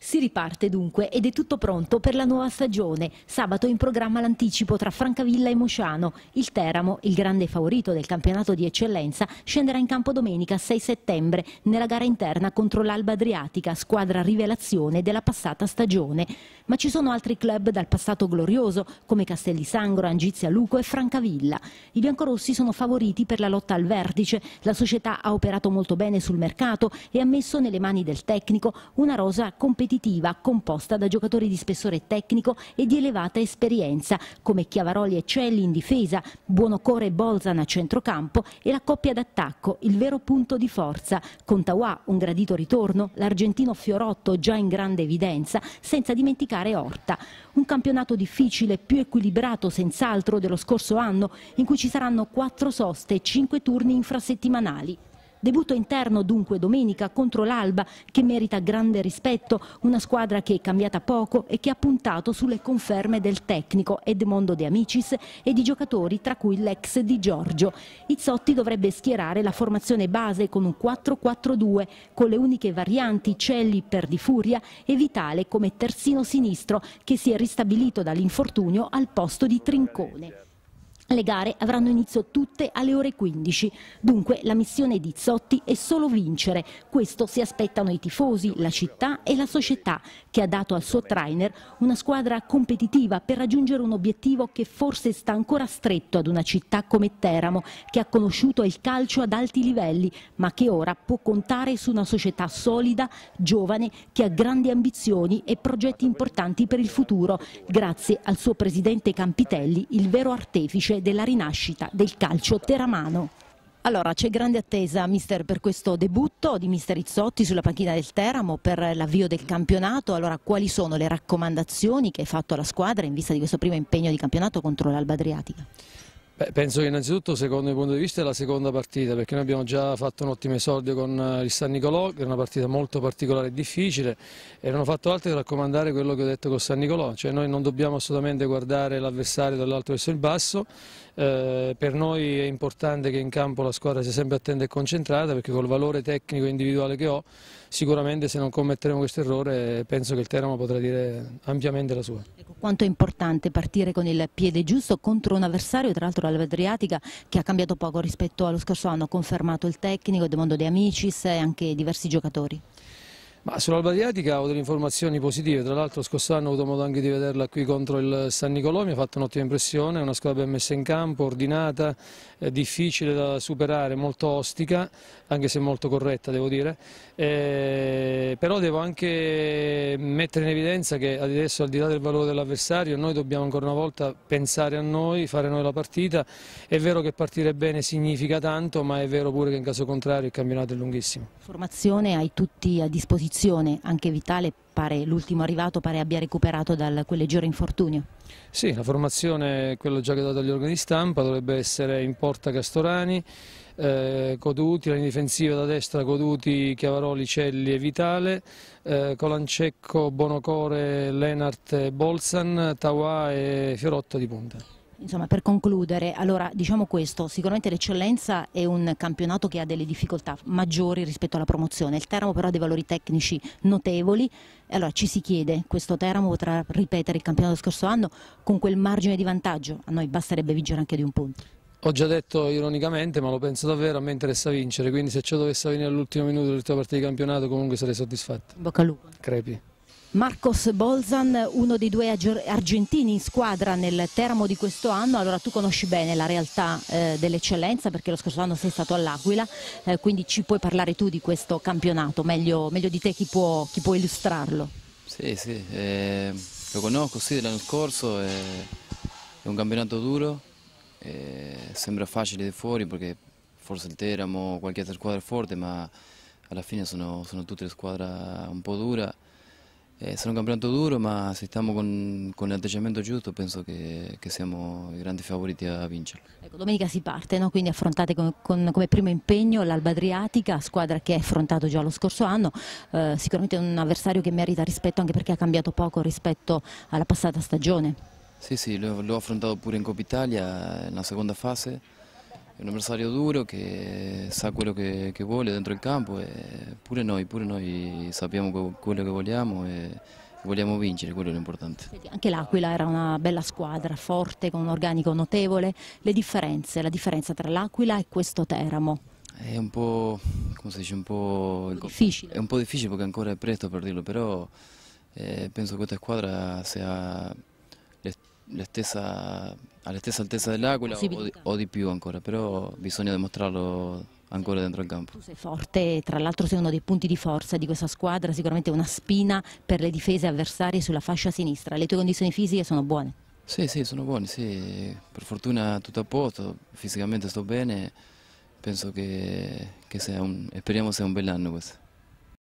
Si riparte dunque ed è tutto pronto per la nuova stagione. Sabato in programma l'anticipo tra Francavilla e Mosciano. Il Teramo, il grande favorito del campionato di eccellenza, scenderà in campo domenica 6 settembre nella gara interna contro l'Alba Adriatica, squadra rivelazione della passata stagione. Ma ci sono altri club dal passato glorioso come Castelli Sangro, Angizia Luco e Francavilla. I biancorossi sono favoriti per la lotta al vertice. La società ha operato molto bene sul mercato e ha messo nelle mani del tecnico una rosa competitiva competitiva composta da giocatori di spessore tecnico e di elevata esperienza, come Chiavaroli e Celli in difesa, Buonocore e Bolzan a centrocampo e la coppia d'attacco, il vero punto di forza, con Tawà un gradito ritorno, l'argentino Fiorotto già in grande evidenza, senza dimenticare Orta. Un campionato difficile, più equilibrato senz'altro dello scorso anno, in cui ci saranno quattro soste e cinque turni infrasettimanali. Debutto interno dunque domenica contro l'Alba che merita grande rispetto, una squadra che è cambiata poco e che ha puntato sulle conferme del tecnico Edmondo De Amicis e di giocatori tra cui l'ex di Giorgio. Izzotti dovrebbe schierare la formazione base con un 4-4-2 con le uniche varianti Celli per Di Furia e Vitale come terzino sinistro che si è ristabilito dall'infortunio al posto di Trincone. Le gare avranno inizio tutte alle ore 15, dunque la missione di Zotti è solo vincere. Questo si aspettano i tifosi, la città e la società, che ha dato al suo trainer una squadra competitiva per raggiungere un obiettivo che forse sta ancora stretto ad una città come Teramo, che ha conosciuto il calcio ad alti livelli, ma che ora può contare su una società solida, giovane, che ha grandi ambizioni e progetti importanti per il futuro, grazie al suo presidente Campitelli, il vero artefice della rinascita del calcio teramano. Allora, c'è grande attesa, mister, per questo debutto di mister Izzotti sulla panchina del Teramo, per l'avvio del campionato. Allora, quali sono le raccomandazioni che hai fatto alla squadra in vista di questo primo impegno di campionato contro l'Alba Adriatica? Beh, penso che innanzitutto secondo il punto di vista è la seconda partita perché noi abbiamo già fatto un ottimo esordio con eh, il San Nicolò che era una partita molto particolare e difficile e non ho fatto altro che raccomandare quello che ho detto con San Nicolò cioè noi non dobbiamo assolutamente guardare l'avversario dall'alto verso il basso eh, per noi è importante che in campo la squadra sia sempre attenta e concentrata perché col valore tecnico e individuale che ho sicuramente se non commetteremo questo errore penso che il Teramo potrà dire ampiamente la sua. Ecco, quanto è importante partire con il piede giusto contro un avversario tra l'altro Alba Adriatica che ha cambiato poco rispetto allo scorso anno, ha confermato il tecnico, il Mondo De Amicis e anche diversi giocatori. Ma sull'Alba Adriatica ho delle informazioni positive, tra l'altro scorso anno ho avuto modo anche di vederla qui contro il San Nicolò, mi ha fatto un'ottima impressione, è una squadra ben messa in campo, ordinata, eh, difficile da superare, molto ostica, anche se molto corretta devo dire, eh, però devo anche mettere in evidenza che adesso al di là del valore dell'avversario noi dobbiamo ancora una volta pensare a noi, fare noi la partita, è vero che partire bene significa tanto ma è vero pure che in caso contrario il campionato è lunghissimo. Formazione hai tutti a disposizione? condizione anche vitale pare l'ultimo arrivato pare abbia recuperato da quel leggero infortunio. Sì, la formazione, quella già che è agli organi di stampa, dovrebbe essere in porta Castorani, eh, Coduti, la linea difensiva da destra Coduti, Chiavaroli, Celli e Vitale, eh, Colancecco, Bonocore, Lenart, Bolzan, Tawa e Fiorotto di punta. Insomma, per concludere, allora diciamo questo, sicuramente l'eccellenza è un campionato che ha delle difficoltà maggiori rispetto alla promozione, il Teramo però ha dei valori tecnici notevoli, allora ci si chiede, questo Teramo potrà ripetere il campionato dello scorso anno con quel margine di vantaggio? A noi basterebbe vincere anche di un punto. Ho già detto ironicamente, ma lo penso davvero, a me interessa vincere, quindi se ciò dovesse venire all'ultimo minuto dell'ultima partita di campionato comunque sarei soddisfatto. Bocca al lupo. Crepi. Marcos Bolzan, uno dei due argentini in squadra nel Teramo di questo anno, allora tu conosci bene la realtà eh, dell'eccellenza perché lo scorso anno sei stato all'Aquila, eh, quindi ci puoi parlare tu di questo campionato, meglio, meglio di te chi può, chi può, illustrarlo. Sì, sì, eh, lo conosco sì dell'anno scorso, è un campionato duro, eh, sembra facile di fuori perché forse il Teramo, o qualche altra squadra è forte, ma alla fine sono, sono tutte le squadre un po' dure. Eh, sarà un campionato duro, ma se stiamo con, con l'atteggiamento giusto penso che, che, siamo i grandi favoriti a vincere. Ecco, domenica si parte, no? quindi affrontate con, con, come primo impegno l'Alba Adriatica, squadra che ha affrontato già lo scorso anno, eh, sicuramente un avversario che merita rispetto anche perché ha cambiato poco rispetto alla passata stagione. Sì, sì, l'ho affrontato pure in Coppa Italia, nella seconda fase è un avversario duro che sa quello che, che vuole dentro il campo e pure noi, pure noi sappiamo quello che vogliamo e vogliamo vincere, quello è l'importante. Anche l'Aquila era una bella squadra, forte, con un organico notevole, le differenze, la differenza tra l'Aquila e questo Teramo? È un po', come si dice, un po', difficile. È un po' difficile perché ancora è presto per dirlo, però eh, penso che questa squadra sia la stessa, alla stessa altezza dell'Aquila o di, o di più ancora, però bisogna dimostrarlo ancora dentro il campo. Tu sei forte, tra l'altro sei uno dei punti di forza di questa squadra, sicuramente una spina per le difese avversarie sulla fascia sinistra. Le tue condizioni fisiche sono buone? Sì, sì, sono buone, sì. Per fortuna tutto a posto, fisicamente sto bene, penso che, che sia un, speriamo sia un bell'anno questo.